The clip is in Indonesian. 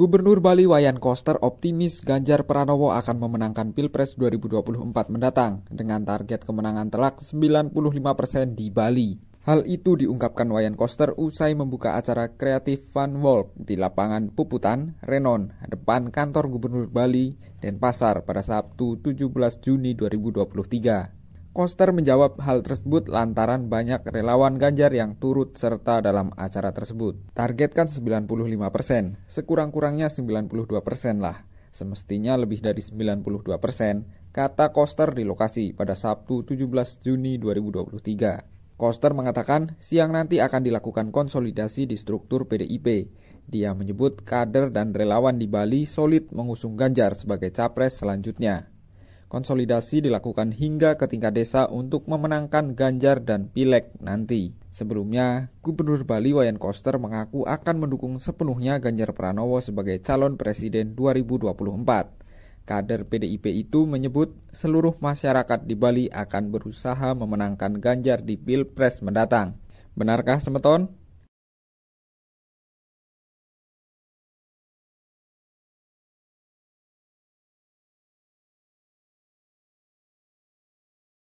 Gubernur Bali Wayan Koster optimis Ganjar Pranowo akan memenangkan Pilpres 2024 mendatang dengan target kemenangan telak 95 persen di Bali. Hal itu diungkapkan Wayan Koster usai membuka acara kreatif Fun Walk di lapangan Puputan, Renon, depan kantor Gubernur Bali, Denpasar pada Sabtu 17 Juni 2023. Koster menjawab hal tersebut lantaran banyak relawan Ganjar yang turut serta dalam acara tersebut. Targetkan 95%, persen, sekurang-kurangnya 92% persen lah. Semestinya lebih dari 92%, persen, kata Koster di lokasi pada Sabtu 17 Juni 2023. Koster mengatakan siang nanti akan dilakukan konsolidasi di struktur PDIP. Dia menyebut kader dan relawan di Bali solid mengusung Ganjar sebagai capres selanjutnya. Konsolidasi dilakukan hingga ke tingkat desa untuk memenangkan Ganjar dan Pileg nanti. Sebelumnya, Gubernur Bali Wayan Koster mengaku akan mendukung sepenuhnya Ganjar Pranowo sebagai calon presiden 2024. Kader PDIP itu menyebut seluruh masyarakat di Bali akan berusaha memenangkan Ganjar di Pilpres mendatang. Benarkah semeton?